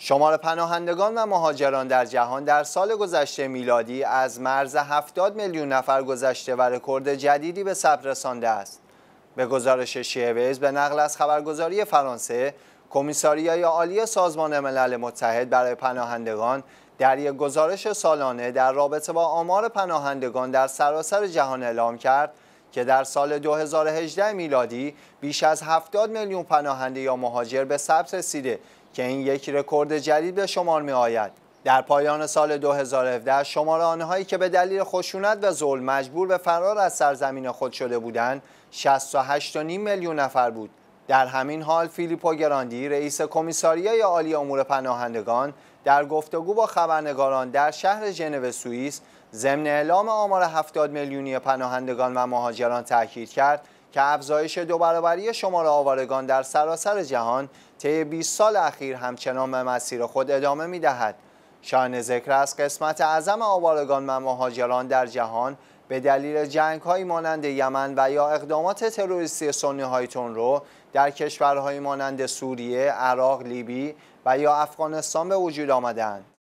شمار پناهندگان و مهاجران در جهان در سال گذشته میلادی از مرز 70 میلیون نفر گذشته و رکورد جدیدی به ثبت رسانده است. به گزارش شیویز به نقل از خبرگزاری فرانسه، کمیساریای عالی سازمان ملل متحد برای پناهندگان در یک گزارش سالانه در رابطه با آمار پناهندگان در سراسر جهان اعلام کرد که در سال 2018 میلادی بیش از 70 میلیون پناهنده یا مهاجر به ثبت رسیده که این یک رکورد جدید به شمار می آید. در پایان سال 2017 شمار آنهایی که به دلیل خشونت و ظلم مجبور به فرار از سرزمین خود شده بودند 68.5 میلیون نفر بود در همین حال فیلیپو گراندی رئیس کمیساریای عالی امور پناهندگان در گفتگو با خبرنگاران در شهر ژنو سوئیس ضمن اعلام آمار 70 میلیونی پناهندگان و مهاجران تاکید کرد که افزایش دو برابری شمار آوارگان در سراسر جهان طی 20 سال اخیر همچنان به مسیر خود ادامه میدهد. شان ذکر است قسمت اعظم آوارگان و مهاجران در جهان به دلیل جنگ های مانند یمن و یا اقدامات تروریستی سنی های رو در کشورهای مانند سوریه، عراق، لیبی و یا افغانستان به وجود آمدند.